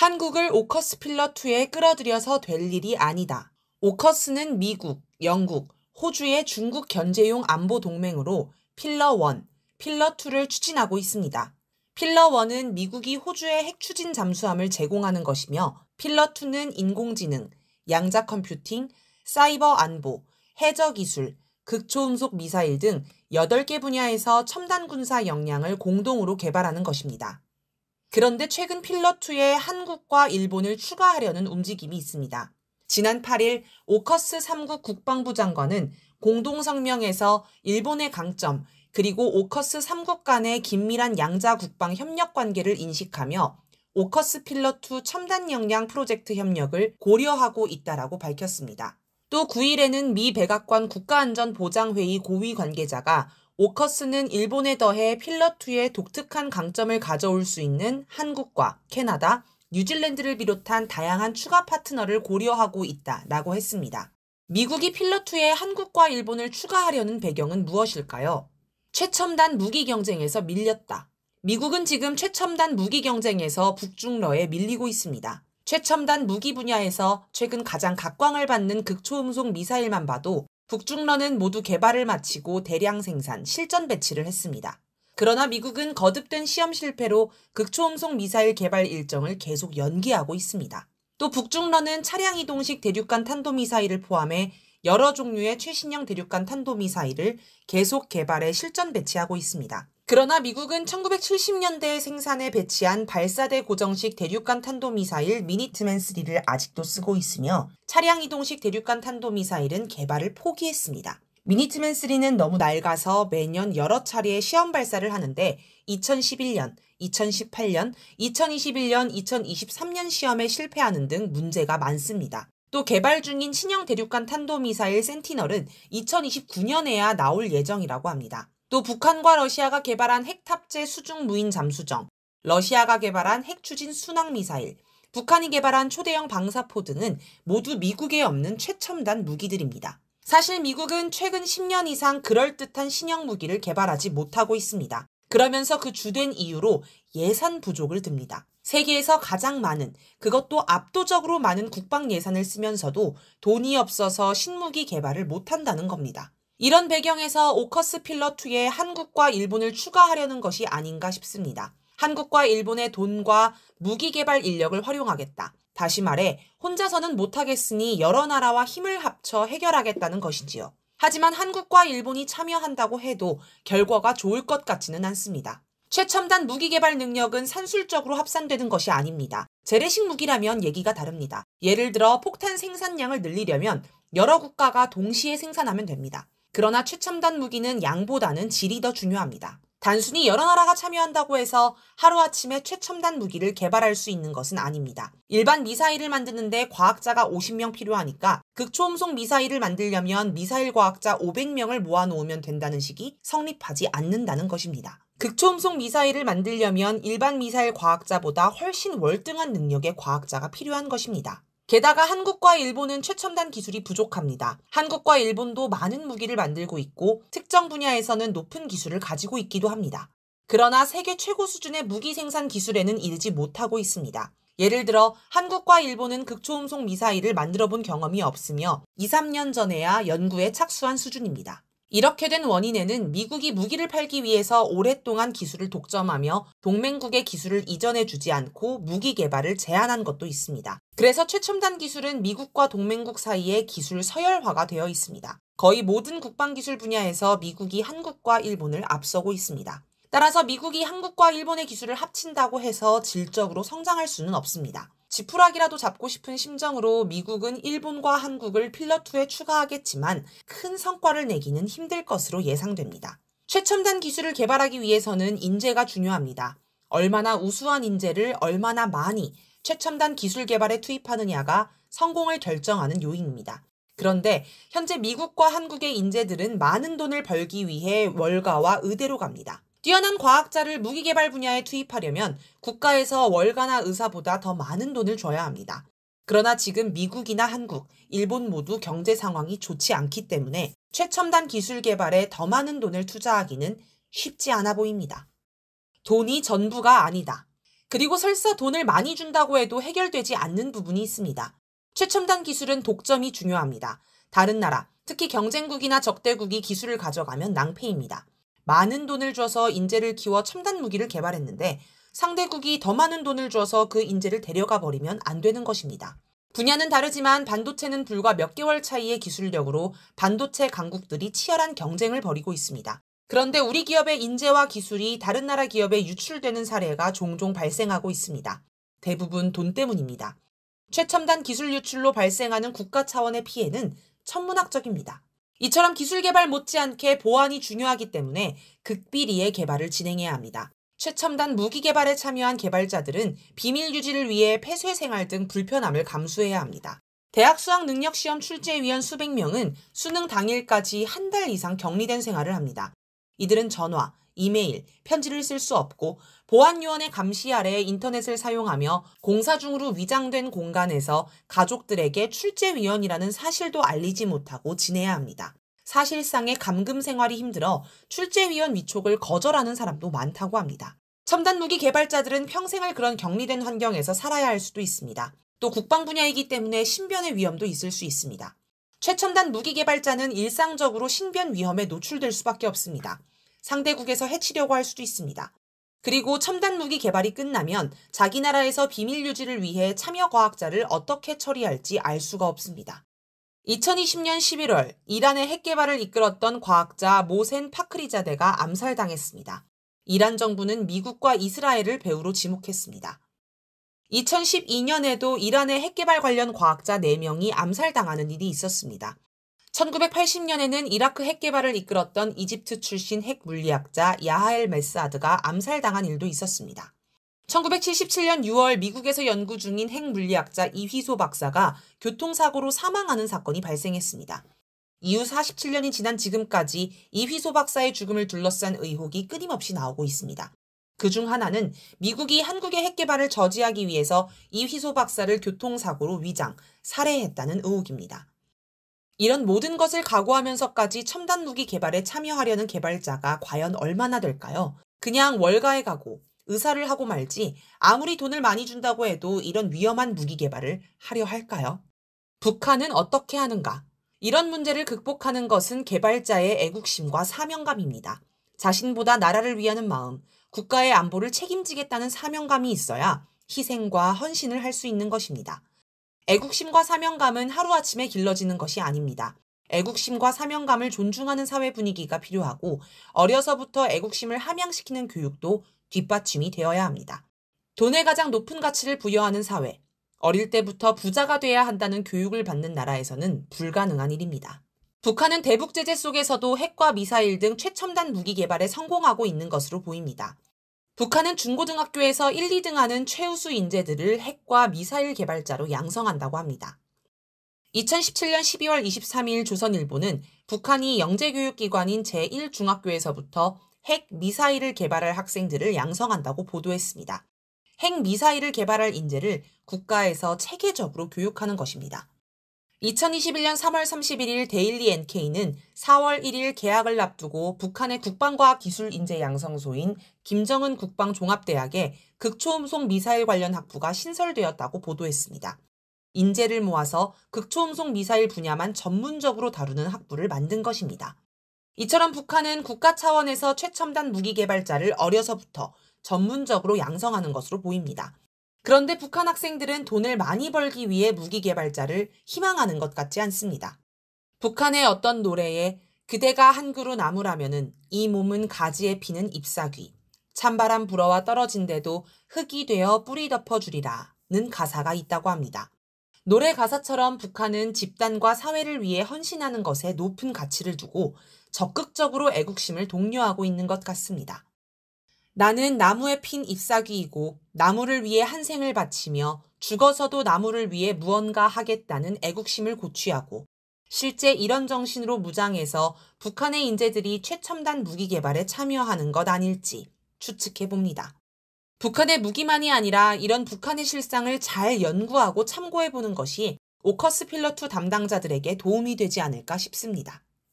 한국을 오커스 필러2에 끌어들여서 될 일이 아니다. 오커스는 미국, 영국, 호주의 중국 견제용 안보 동맹으로 필러1, 필러2를 추진하고 있습니다. 필러1은 미국이 호주의핵 추진 잠수함을 제공하는 것이며 필러2는 인공지능, 양자 컴퓨팅, 사이버 안보, 해저 기술, 극초음속 미사일 등 8개 분야에서 첨단 군사 역량을 공동으로 개발하는 것입니다. 그런데 최근 필러2에 한국과 일본을 추가하려는 움직임이 있습니다. 지난 8일 오커스 3국 국방부 장관은 공동성명에서 일본의 강점, 그리고 오커스 3국 간의 긴밀한 양자 국방 협력 관계를 인식하며 오커스 필러2 첨단 역량 프로젝트 협력을 고려하고 있다라고 밝혔습니다. 또 9일에는 미 백악관 국가안전보장회의 고위 관계자가 오커스는 일본에 더해 필러2의 독특한 강점을 가져올 수 있는 한국과 캐나다, 뉴질랜드를 비롯한 다양한 추가 파트너를 고려하고 있다 라고 했습니다. 미국이 필러2에 한국과 일본을 추가하려는 배경은 무엇일까요? 최첨단 무기 경쟁에서 밀렸다. 미국은 지금 최첨단 무기 경쟁에서 북중러에 밀리고 있습니다. 최첨단 무기 분야에서 최근 가장 각광을 받는 극초음속 미사일만 봐도 북중러는 모두 개발을 마치고 대량 생산, 실전 배치를 했습니다. 그러나 미국은 거듭된 시험 실패로 극초음속 미사일 개발 일정을 계속 연기하고 있습니다. 또 북중러는 차량 이동식 대륙간 탄도미사일을 포함해 여러 종류의 최신형 대륙간 탄도미사일을 계속 개발해 실전 배치하고 있습니다. 그러나 미국은 1970년대에 생산에 배치한 발사대 고정식 대륙간 탄도미사일 미니트맨3를 아직도 쓰고 있으며 차량 이동식 대륙간 탄도미사일은 개발을 포기했습니다. 미니트맨3는 너무 낡아서 매년 여러 차례의 시험 발사를 하는데 2011년, 2018년, 2021년, 2023년 시험에 실패하는 등 문제가 많습니다. 또 개발 중인 신형 대륙간 탄도미사일 센티널은 2029년에야 나올 예정이라고 합니다. 또 북한과 러시아가 개발한 핵 탑재 수중 무인 잠수정, 러시아가 개발한 핵 추진 순항 미사일, 북한이 개발한 초대형 방사포 등은 모두 미국에 없는 최첨단 무기들입니다. 사실 미국은 최근 10년 이상 그럴듯한 신형 무기를 개발하지 못하고 있습니다. 그러면서 그 주된 이유로 예산 부족을 듭니다. 세계에서 가장 많은, 그것도 압도적으로 많은 국방 예산을 쓰면서도 돈이 없어서 신무기 개발을 못한다는 겁니다. 이런 배경에서 오커스 필러2에 한국과 일본을 추가하려는 것이 아닌가 싶습니다. 한국과 일본의 돈과 무기 개발 인력을 활용하겠다. 다시 말해, 혼자서는 못하겠으니 여러 나라와 힘을 합쳐 해결하겠다는 것이지요. 하지만 한국과 일본이 참여한다고 해도 결과가 좋을 것 같지는 않습니다. 최첨단 무기 개발 능력은 산술적으로 합산되는 것이 아닙니다. 재래식 무기라면 얘기가 다릅니다. 예를 들어 폭탄 생산량을 늘리려면 여러 국가가 동시에 생산하면 됩니다. 그러나 최첨단 무기는 양보다는 질이 더 중요합니다. 단순히 여러 나라가 참여한다고 해서 하루아침에 최첨단 무기를 개발할 수 있는 것은 아닙니다. 일반 미사일을 만드는데 과학자가 50명 필요하니까 극초음속 미사일을 만들려면 미사일 과학자 500명을 모아놓으면 된다는 식이 성립하지 않는다는 것입니다. 극초음속 미사일을 만들려면 일반 미사일 과학자보다 훨씬 월등한 능력의 과학자가 필요한 것입니다. 게다가 한국과 일본은 최첨단 기술이 부족합니다. 한국과 일본도 많은 무기를 만들고 있고 특정 분야에서는 높은 기술을 가지고 있기도 합니다. 그러나 세계 최고 수준의 무기 생산 기술에는 이르지 못하고 있습니다. 예를 들어 한국과 일본은 극초음속 미사일을 만들어 본 경험이 없으며 2, 3년 전에야 연구에 착수한 수준입니다. 이렇게 된 원인에는 미국이 무기를 팔기 위해서 오랫동안 기술을 독점하며 동맹국의 기술을 이전해주지 않고 무기 개발을 제한한 것도 있습니다. 그래서 최첨단 기술은 미국과 동맹국 사이의 기술 서열화가 되어 있습니다. 거의 모든 국방기술 분야에서 미국이 한국과 일본을 앞서고 있습니다. 따라서 미국이 한국과 일본의 기술을 합친다고 해서 질적으로 성장할 수는 없습니다. 지푸라기라도 잡고 싶은 심정으로 미국은 일본과 한국을 필러2에 추가하겠지만 큰 성과를 내기는 힘들 것으로 예상됩니다. 최첨단 기술을 개발하기 위해서는 인재가 중요합니다. 얼마나 우수한 인재를 얼마나 많이 최첨단 기술 개발에 투입하느냐가 성공을 결정하는 요인입니다. 그런데 현재 미국과 한국의 인재들은 많은 돈을 벌기 위해 월가와 의대로 갑니다. 뛰어난 과학자를 무기개발 분야에 투입하려면 국가에서 월가나 의사보다 더 많은 돈을 줘야 합니다. 그러나 지금 미국이나 한국, 일본 모두 경제 상황이 좋지 않기 때문에 최첨단 기술 개발에 더 많은 돈을 투자하기는 쉽지 않아 보입니다. 돈이 전부가 아니다. 그리고 설사 돈을 많이 준다고 해도 해결되지 않는 부분이 있습니다. 최첨단 기술은 독점이 중요합니다. 다른 나라, 특히 경쟁국이나 적대국이 기술을 가져가면 낭패입니다. 많은 돈을 줘서 인재를 키워 첨단 무기를 개발했는데 상대국이 더 많은 돈을 줘서 그 인재를 데려가 버리면 안 되는 것입니다. 분야는 다르지만 반도체는 불과 몇 개월 차이의 기술력으로 반도체 강국들이 치열한 경쟁을 벌이고 있습니다. 그런데 우리 기업의 인재와 기술이 다른 나라 기업에 유출되는 사례가 종종 발생하고 있습니다. 대부분 돈 때문입니다. 최첨단 기술 유출로 발생하는 국가 차원의 피해는 천문학적입니다. 이처럼 기술 개발 못지않게 보안이 중요하기 때문에 극비리의 개발을 진행해야 합니다. 최첨단 무기 개발에 참여한 개발자들은 비밀 유지를 위해 폐쇄 생활 등 불편함을 감수해야 합니다. 대학 수학 능력 시험 출제위원 수백 명은 수능 당일까지 한 달 이상 격리된 생활을 합니다. 이들은 전화, 이메일, 편지를 쓸 수 없고 보안요원의 감시 아래 인터넷을 사용하며 공사 중으로 위장된 공간에서 가족들에게 출제위원이라는 사실도 알리지 못하고 지내야 합니다. 사실상의 감금 생활이 힘들어 출제위원 위촉을 거절하는 사람도 많다고 합니다. 첨단 무기 개발자들은 평생을 그런 격리된 환경에서 살아야 할 수도 있습니다. 또 국방 분야이기 때문에 신변의 위험도 있을 수 있습니다. 최첨단 무기 개발자는 일상적으로 신변 위험에 노출될 수밖에 없습니다. 상대국에서 해치려고 할 수도 있습니다. 그리고 첨단 무기 개발이 끝나면 자기 나라에서 비밀 유지를 위해 참여 과학자를 어떻게 처리할지 알 수가 없습니다. 2020년 11월 이란의 핵 개발을 이끌었던 과학자 모센 파크리자데가 암살당했습니다. 이란 정부는 미국과 이스라엘을 배후로 지목했습니다. 2012년에도 이란의 핵개발 관련 과학자 4명이 암살당하는 일이 있었습니다. 1980년에는 이라크 핵개발을 이끌었던 이집트 출신 핵물리학자 야하엘 메사드가 암살당한 일도 있었습니다. 1977년 6월 미국에서 연구 중인 핵물리학자 이휘소 박사가 교통사고로 사망하는 사건이 발생했습니다. 이후 47년이 지난 지금까지 이휘소 박사의 죽음을 둘러싼 의혹이 끊임없이 나오고 있습니다. 그중 하나는 미국이 한국의 핵 개발을 저지하기 위해서 이희소 박사를 교통사고로 위장, 살해했다는 의혹입니다. 이런 모든 것을 각오하면서까지 첨단 무기 개발에 참여하려는 개발자가 과연 얼마나 될까요? 그냥 월가에 가고 의사를 하고 말지 아무리 돈을 많이 준다고 해도 이런 위험한 무기 개발을 하려 할까요? 북한은 어떻게 하는가? 이런 문제를 극복하는 것은 개발자의 애국심과 사명감입니다. 자신보다 나라를 위하는 마음, 국가의 안보를 책임지겠다는 사명감이 있어야 희생과 헌신을 할 수 있는 것입니다. 애국심과 사명감은 하루아침에 길러지는 것이 아닙니다. 애국심과 사명감을 존중하는 사회 분위기가 필요하고 어려서부터 애국심을 함양시키는 교육도 뒷받침이 되어야 합니다. 돈에 가장 높은 가치를 부여하는 사회, 어릴 때부터 부자가 돼야 한다는 교육을 받는 나라에서는 불가능한 일입니다. 북한은 대북 제재 속에서도 핵과 미사일 등 최첨단 무기 개발에 성공하고 있는 것으로 보입니다. 북한은 중고등학교에서 1, 2등 하는 최우수 인재들을 핵과 미사일 개발자로 양성한다고 합니다. 2017년 12월 23일 조선일보는 북한이 영재교육기관인 제1중학교에서부터 핵 미사일을 개발할 학생들을 양성한다고 보도했습니다. 핵 미사일을 개발할 인재를 국가에서 체계적으로 교육하는 것입니다. 2021년 3월 31일 데일리 NK는 4월 1일 계약을 앞두고 북한의 국방과학 기술 인재 양성소인 김정은 국방종합대학에 극초음속 미사일 관련 학부가 신설되었다고 보도했습니다. 인재를 모아서 극초음속 미사일 분야만 전문적으로 다루는 학부를 만든 것입니다. 이처럼 북한은 국가 차원에서 최첨단 무기 개발자를 어려서부터 전문적으로 양성하는 것으로 보입니다. 그런데 북한 학생들은 돈을 많이 벌기 위해 무기 개발자를 희망하는 것 같지 않습니다. 북한의 어떤 노래에 그대가 한 그루 나무라면은 이 몸은 가지에 피는 잎사귀, 찬바람 불어와 떨어진데도 흙이 되어 뿌리 덮어주리라는 가사가 있다고 합니다. 노래 가사처럼 북한은 집단과 사회를 위해 헌신하는 것에 높은 가치를 두고 적극적으로 애국심을 독려하고 있는 것 같습니다. 나는 나무에 핀 잎사귀이고 나무를 위해 한 생을 바치며 죽어서도 나무를 위해 무언가 하겠다는 애국심을 고취하고 실제 이런 정신으로 무장해서 북한의 인재들이 최첨단 무기 개발에 참여하는 것 아닐지 추측해 봅니다. 북한의 무기만이 아니라 이런 북한의 실상을 잘 연구하고 참고해 보는 것이 오커스 필러2 담당자들에게 도움이 되지 않을까 싶습니다.